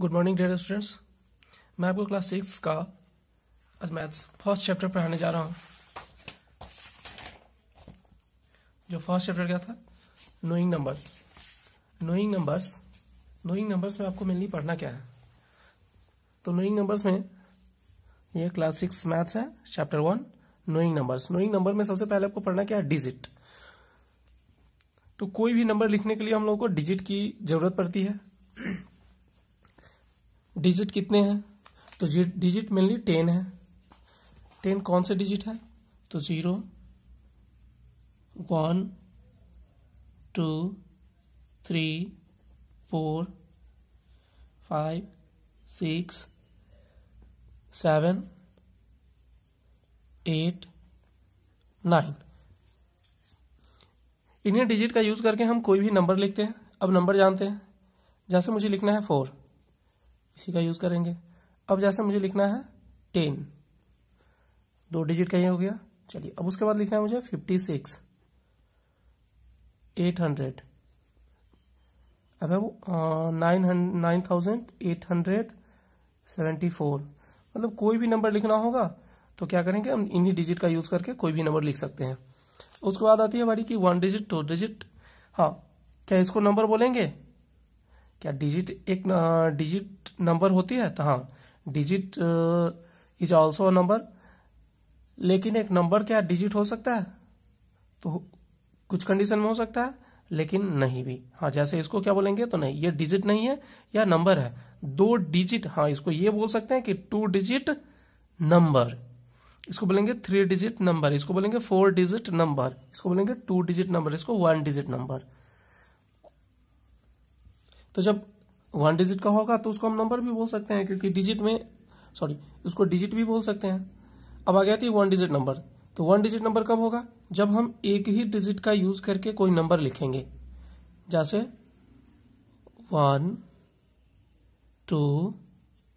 good morning dear students मैं आपको class six का आज मैथ्स फर्स्ट चैप्टर पढ़ाने जा रहा हूँ जो फर्स्ट चैप्टर क्या था knowing number knowing numbers knowing numbers में आपको मेनली पढ़ना क्या है तो नोइंग नंबर्स में ये क्लास सिक्स मैथ्स है chapter one knowing numbers knowing number में सबसे पहले आपको पढ़ना क्या है डिजिट तो कोई भी नंबर लिखने के लिए हम लोगों को डिजिट की जरूरत पड़ती है डिजिट कितने हैं तो डिजिट मेनली टेन है टेन कौन से डिजिट है तो zero one two three four five six seven eight nine इन्हीं डिजिट का यूज़ करके हम कोई भी नंबर लिखते हैं अब नंबर जानते हैं जैसे मुझे लिखना है फोर इसी का यूज़ करेंगे अब जैसे मुझे लिखना है टेन दो डिजिट का ही हो गया चलिए अब उसके बाद लिखना है मुझे फिफ्टी सिक्स एट हंड्रेड अब है वो nine nine thousand eight hundred seventy four मतलब कोई भी नंबर लिखना होगा तो क्या करेंगे हम इन्हीं डिजिट का यूज़ करके कोई भी नंबर लिख सकते हैं उसके बाद आती है हमारी कि वन डिजिट टू डिजिट हाँ क्या इसको नंबर बोलेंगे क्या डिजिट एक डिजिट नंबर होती है तो हाँ डिजिट इज ऑल्सो नंबर लेकिन एक नंबर क्या डिजिट हो सकता है तो कुछ कंडीशन में हो सकता है लेकिन नहीं भी हाँ जैसे इसको क्या बोलेंगे तो नहीं ये डिजिट नहीं है या नंबर है दो डिजिट हाँ इसको ये बोल सकते हैं कि टू डिजिट नंबर इसको बोलेंगे थ्री डिजिट नंबर इसको बोलेंगे फोर डिजिट नंबर इसको बोलेंगे टू डिजिट नंबर इसको वन डिजिट नंबर तो जब वन डिजिट का होगा तो उसको हम नंबर भी बोल सकते हैं क्योंकि डिजिट में सॉरी उसको डिजिट भी बोल सकते हैं अब आ गया थी वन डिजिट नंबर तो वन डिजिट नंबर कब होगा जब हम एक ही डिजिट का यूज करके कोई नंबर लिखेंगे जैसे one two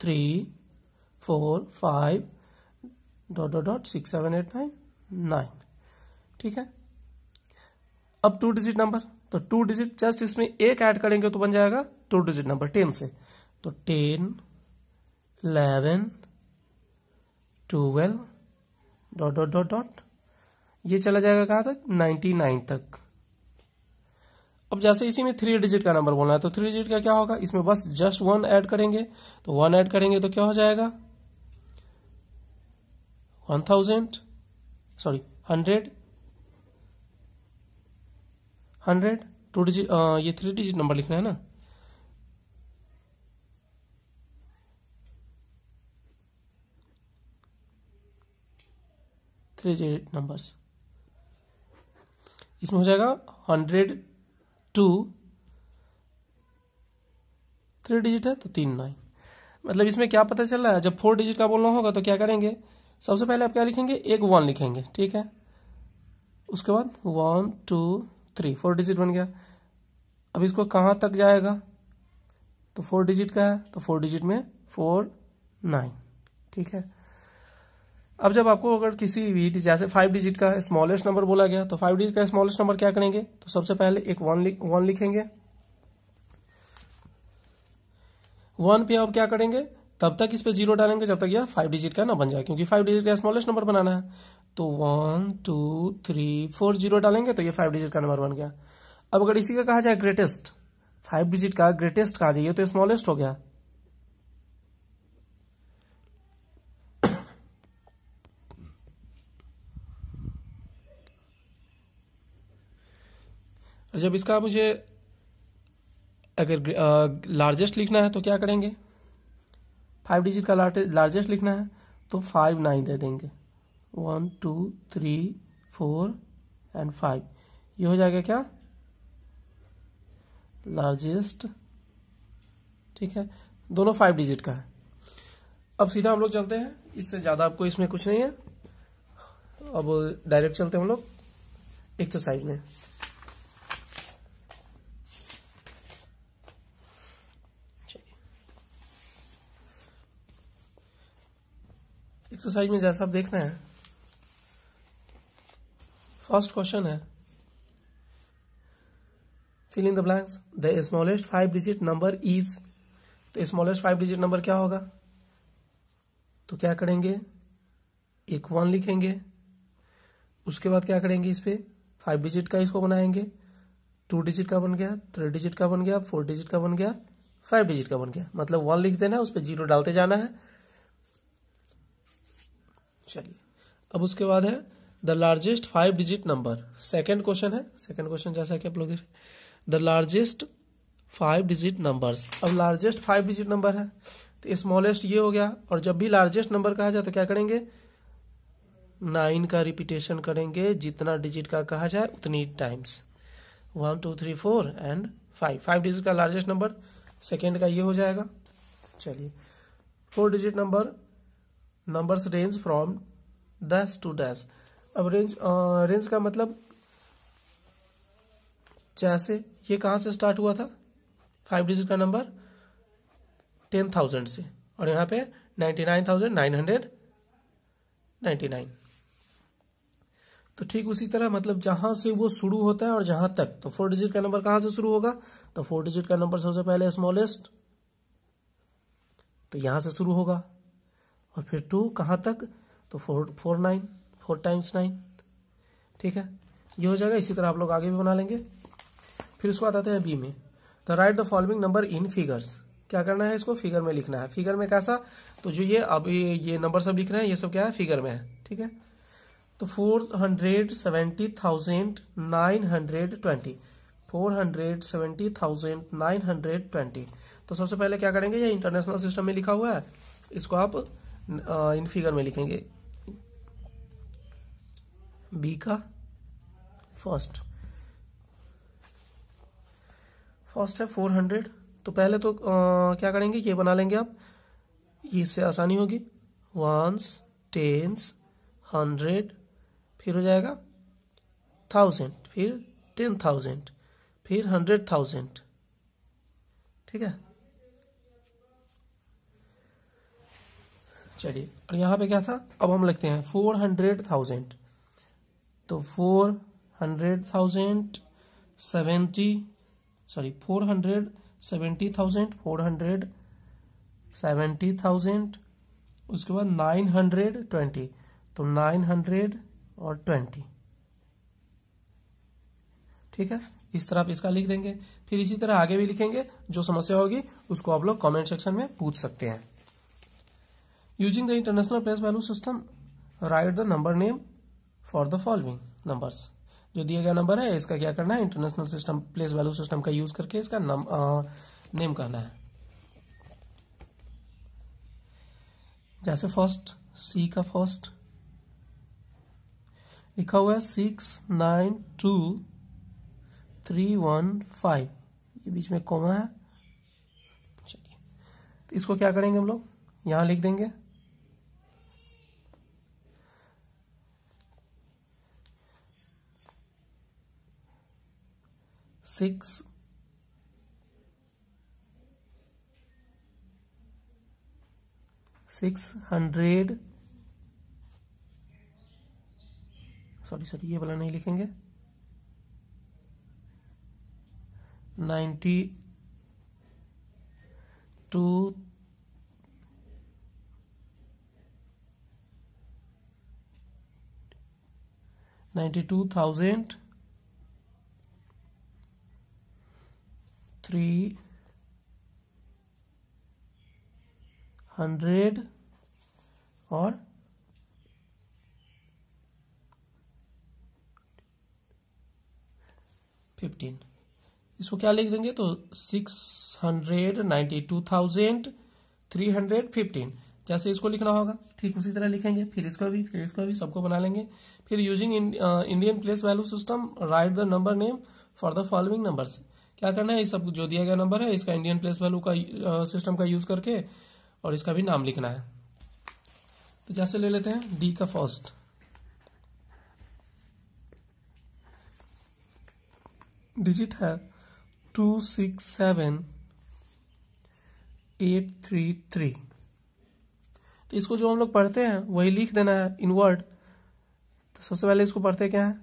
three four five dot dot dot six seven eight nine nine ठीक है अब टू डिजिट नंबर तो टू डिजिट जस्ट इसमें एक ऐड करेंगे तो बन जाएगा टू डिजिट नंबर टेन से तो ten eleven twelve dot dot dot dot ये चला जाएगा कहाँ तक नाइन्टी नाइन तक अब जैसे इसी में थ्री डिजिट का नंबर बोलना है तो थ्री डिजिट का क्या होगा इसमें बस जस्ट वन ऐड करेंगे तो वन ऐड करेंगे तो क्या हो जाएगा one thousand sorry hundred hundred two digit ये थ्री डिजिट नंबर लिखना है ना थ्री डिजिट नंबर्स इसमें हो जाएगा हंड्रेड टू थ्री डिजिट है तो तीन नाइन मतलब इसमें क्या पता चल रहा है जब फोर डिजिट का बोलना होगा तो क्या करेंगे सबसे पहले आप क्या लिखेंगे एक वन लिखेंगे ठीक है उसके बाद one two three four digit बन गया अब इसको कहां तक जाएगा तो फोर डिजिट का है तो फोर डिजिट में फोर नाइन ठीक है अब जब आपको अगर किसी भी जैसे फाइव डिजिट का स्मॉलेस्ट नंबर बोला गया तो फाइव डिजिट का स्मॉलेस्ट नंबर क्या करेंगे तो सबसे पहले एक वन लिख वन लिखेंगे वन पे आप क्या करेंगे तब तक इस पर जीरो डालेंगे जब तक यह फाइव डिजिट का ना बन जाए क्योंकि फाइव डिजिट का स्मॉलेस्ट नंबर बनाना है तो one two three four zero डालेंगे तो ये फाइव डिजिट का नंबर बन गया अब अगर इसी का कहा जाए ग्रेटेस्ट फाइव डिजिट का ग्रेटेस्ट कहा जाइए तो स्मॉलेस्ट हो गया जब इसका मुझे अगर लार्जेस्ट लिखना है तो क्या करेंगे फाइव डिजिट का लार्जेस्ट लिखना है तो फाइव नाइन दे देंगे one two three four and five ये हो जाएगा क्या लार्जेस्ट ठीक है दोनों फाइव डिजिट का है अब सीधा हम लोग चलते हैं इससे ज़्यादा आपको इसमें कुछ नहीं है अब डायरेक्ट चलते हैं हम लोग एक्सरसाइज में एक्सरसाइज में जैसा आप देख रहे हैं फर्स्ट क्वेश्चन है filling the blanks the smallest five digit number is तो स्मॉलेस्ट फाइव डिजिट नंबर क्या होगा तो क्या करेंगे एक वन लिखेंगे उसके बाद क्या करेंगे इस पर फाइव डिजिट का इसको बनाएंगे टू डिजिट का बन गया थ्री डिजिट का बन गया फोर डिजिट का बन गया फाइव डिजिट का बन गया मतलब वन लिख देना है उस पर जीरो डालते जाना है चलिए अब उसके बाद है the largest five digit number second question है सेकेंड क्वेश्चन जैसा कि आप लोग देख the largest five digit number अब लार्जेस्ट फाइव डिजिट नंबर है तो स्मॉलेस्ट ये हो गया और जब भी लार्जेस्ट नंबर कहा जाए तो क्या करेंगे नाइन का रिपीटेशन करेंगे जितना डिजिट का कहा जाए उतनी times one two three four and five five digit का लार्जेस्ट नंबर सेकेंड का ये हो जाएगा चलिए four digit number numbers range from दस टू डैश अब रेंज आ, रेंज का मतलब जैसे ये कहाँ से स्टार्ट हुआ था फाइव डिजिट का नंबर टेन थाउजेंड से और यहाँ पे ninety nine thousand nine hundred ninety nine तो ठीक उसी तरह मतलब जहां से वो शुरू होता है और जहां तक तो फोर डिजिट का नंबर कहां से शुरू होगा तो फोर डिजिट का नंबर सबसे पहले स्मॉलेस्ट तो यहां से शुरू होगा और फिर टू कहां तक तो four four nine four times nine ठीक है ये हो जाएगा इसी तरह आप लोग आगे भी बना लेंगे फिर उसको आते हैं बी में the write the following number in figures क्या करना है इसको फिगर में लिखना है फिगर में कैसा तो जो ये अब ये नंबर सब लिख रहे हैं ये सब क्या है फिगर में है ठीक है तो four hundred seventy thousand nine hundred twenty four hundred seventy thousand nine hundred twenty तो सबसे पहले क्या करेंगे ये इंटरनेशनल सिस्टम में लिखा हुआ है इसको आप इन uh, फिगर में लिखेंगे बी का फर्स्ट फर्स्ट है फोर हंड्रेड तो पहले तो आ, क्या करेंगे ये बना लेंगे आप ये इससे आसानी होगी वंस टेंस हंड्रेड फिर हो जाएगा थाउजेंड फिर टेन थाउजेंड फिर हंड्रेड थाउजेंड ठीक है चलिए और यहां पे क्या था अब हम लिखते हैं फोर हंड्रेड थाउजेंड तो four hundred thousand seventy sorry four hundred seventy thousand four hundred seventy thousand उसके बाद नाइन हंड्रेड ट्वेंटी तो नाइन हंड्रेड और ट्वेंटी ठीक है इस तरह आप इसका लिख देंगे फिर इसी तरह आगे भी लिखेंगे जो समस्या होगी उसको आप लोग कमेंट सेक्शन में पूछ सकते हैं using the international place value system write the number name for the following number जो दिया गया नंबर है इसका क्या करना है international system place value system का यूज करके इसका नेम करना है जैसे फर्स्ट सी का फर्स्ट लिखा हुआ है six nine two three one five ये बीच में कोमा है चलिए तो इसको क्या करेंगे हम लोग यहाँ लिख देंगे six, six hundred sorry sorry ये वाला नहीं लिखेंगे ninety two ninety two thousand three hundred और फिफ्टीन इसको क्या लिख देंगे तो six hundred ninety two thousand three hundred fifteen जैसे इसको लिखना होगा ठीक उसी तरह लिखेंगे फिर इसको भी फिर इसको भी सबको बना लेंगे फिर using Indian place value system write the number name for the following numbers क्या करना है ये सब जो दिया गया नंबर है इसका इंडियन प्लेस वैल्यू का सिस्टम का यूज करके और इसका भी नाम लिखना है तो जैसे ले लेते हैं डी का फर्स्ट डिजिट है two six seven eight three three तो इसको जो हम लोग पढ़ते हैं वही लिख देना है इनवर्ड तो सबसे पहले इसको पढ़ते क्या है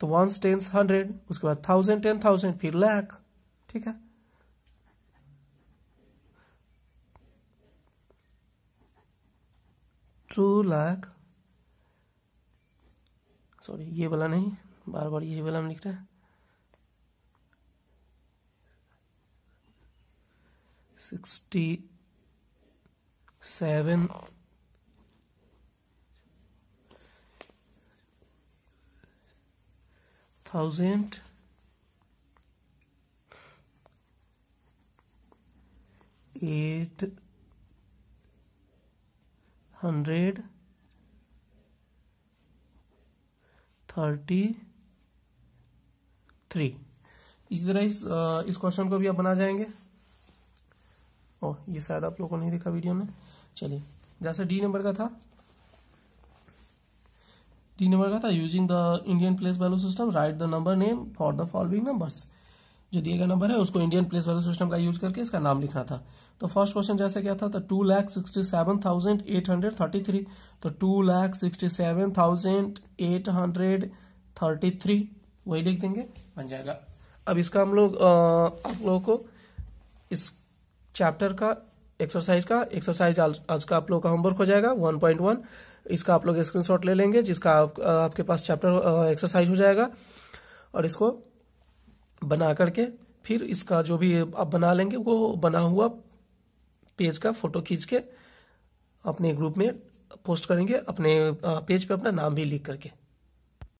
तो वंस टेंस हंड्रेड उसके बाद थाउजेंड टेन थाउजेंड फिर लैख ठीक है टू लाख सॉरी ये वाला नहीं बार बार यही वाला हम लिख रहे हैं sixty seven thousand eight hundred thirty three इसी तरह इस इस क्वेश्चन को भी आप बना जाएंगे ओ ये शायद आप लोगों को नहीं देखा वीडियो में चलिए जैसे डी नंबर का था तीन नंबर का था using the Indian place value system write the number name for the following numbers जो दिए गए नंबर है उसको इंडियन प्लेस वैल्यू सिस्टम का यूज करके इसका नाम लिखना था तो फर्स्ट क्वेश्चन जैसे क्या था two lakh sixty seven thousand eight hundred thirty three तो two lakh sixty seven thousand eight hundred thirty three वही लिख देंगे बन जाएगा अब इसका हम लोग आप लोगों को इस चैप्टर का एक्सरसाइज का एक्सरसाइज आज, का आप लोग का होमवर्क हो जाएगा वन पॉइंट वन इसका आप लोग स्क्रीनशॉट ले लेंगे जिसका आप, आपके पास चैप्टर एक्सरसाइज हो जाएगा और इसको बना करके फिर इसका जो भी आप बना लेंगे वो बना हुआ पेज का फोटो खींच के अपने ग्रुप में पोस्ट करेंगे अपने पेज पे अपना नाम भी लिख करके